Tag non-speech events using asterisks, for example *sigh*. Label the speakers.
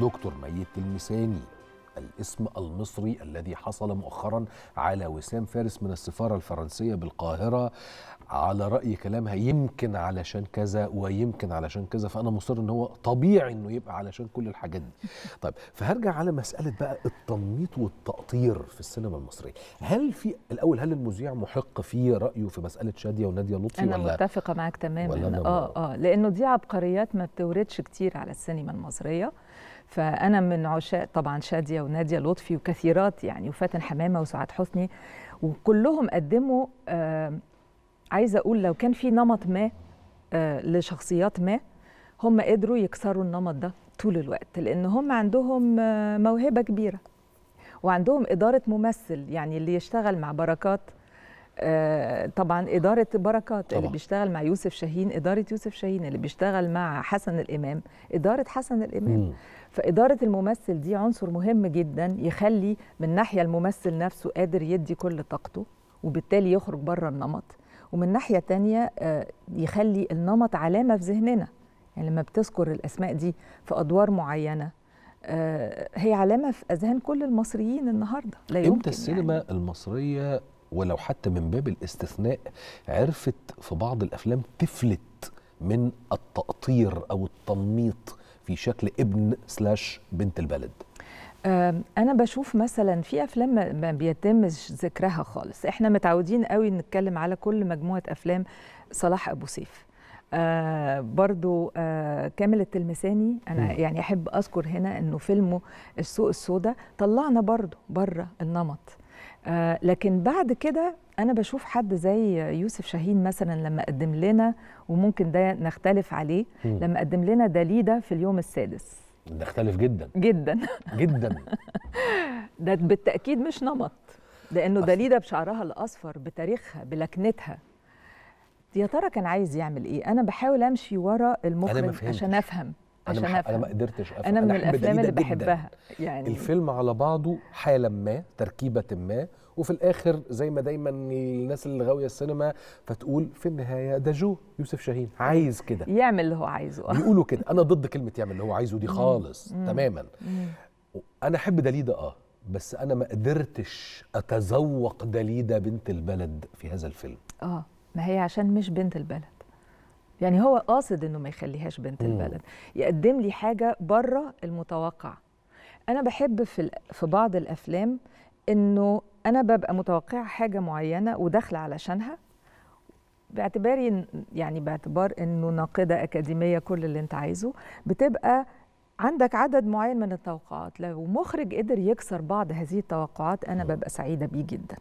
Speaker 1: دكتور ميت تلمساني الاسم المصري الذي حصل مؤخرا على وسام فارس من السفارة الفرنسية بالقاهرة على رأي كلامها يمكن علشان كذا ويمكن علشان كذا فأنا مصر أن هو طبيعي أنه يبقى علشان كل الحاجات دي طيب فهرجع على مسألة بقى التنميط والتقطير في السينما المصرية هل في الأول هل المذيع محق في رأيه في مسألة شادية ونادية لطفي أنا ولا متفقة
Speaker 2: معك تماما آه آه لأنه دي عبقريات ما بتوردش كتير على السينما المصرية فأنا من عشاق طبعا شادية وناديه لطفي وكثيرات يعني وفاتن حمامه وسعاد حسني وكلهم قدموا آه عايزه اقول لو كان في نمط ما آه لشخصيات ما هم قدروا يكسروا النمط ده طول الوقت لان هم عندهم آه، موهبه كبيره وعندهم اداره ممثل يعني اللي يشتغل مع بركات آه، طبعا اداره بركات طبعا. اللي بيشتغل مع يوسف شاهين اداره يوسف شاهين اللي بيشتغل مع حسن الامام اداره حسن الامام م. فاداره الممثل دي عنصر مهم جدا يخلي من ناحيه الممثل نفسه قادر يدي كل طاقته وبالتالي يخرج بره النمط ومن ناحيه تانية آه، يخلي النمط علامه في ذهننا يعني لما بتذكر الاسماء دي في ادوار معينه آه، هي علامه في اذهان كل المصريين النهارده لا يمكن امتى السينما
Speaker 1: يعني. المصريه ولو حتى من باب الاستثناء عرفت في بعض الافلام تفلت من التقطير او التنميط في شكل ابن سلاش بنت البلد
Speaker 2: انا بشوف مثلا في افلام ما بيتمش ذكرها خالص احنا متعودين قوي نتكلم على كل مجموعه افلام صلاح ابو سيف آه برضو آه كامل التلمساني انا م. يعني احب اذكر هنا انه فيلمه السوق السوداء طلعنا برضو بره النمط آه، لكن بعد كده انا بشوف حد زي يوسف شاهين مثلا لما قدم لنا وممكن ده نختلف عليه لما قدم لنا داليدا في اليوم السادس
Speaker 1: نختلف جدا جدا جدا
Speaker 2: *laughs* ده بالتاكيد مش نمط لانه داليدا بشعرها الاصفر بتاريخها بلكنتها يا ترى كان عايز يعمل ايه انا بحاول امشي ورا المخرج عشان افهم عشان انا, مح... أنا ما
Speaker 1: قدرتش افهم انا من أنا الافلام اللي بحبها جداً. يعني الفيلم على بعضه حاله ما تركيبه ما وفي الاخر زي ما دايما الناس اللي غاويه السينما فتقول في النهايه ده جو يوسف شاهين عايز كده
Speaker 2: يعمل اللي هو عايزه *laughs* بيقولوا
Speaker 1: كده انا ضد كلمه يعمل اللي هو عايزه دي خالص مم. تماما مم. انا احب دليدا اه بس انا ما قدرتش اتذوق دليدا بنت البلد في هذا الفيلم
Speaker 2: اه ما هي عشان مش بنت البلد يعني هو قاصد انه ما يخليهاش بنت البلد يقدم لي حاجه بره المتوقع انا بحب في في بعض الافلام انه انا ببقى متوقعه حاجه معينه وداخله علشانها باعتباري يعني باعتبار انه ناقده اكاديميه كل اللي انت عايزه بتبقى عندك عدد معين من التوقعات لو مخرج قدر يكسر بعض هذه التوقعات انا ببقى سعيده بيه جدا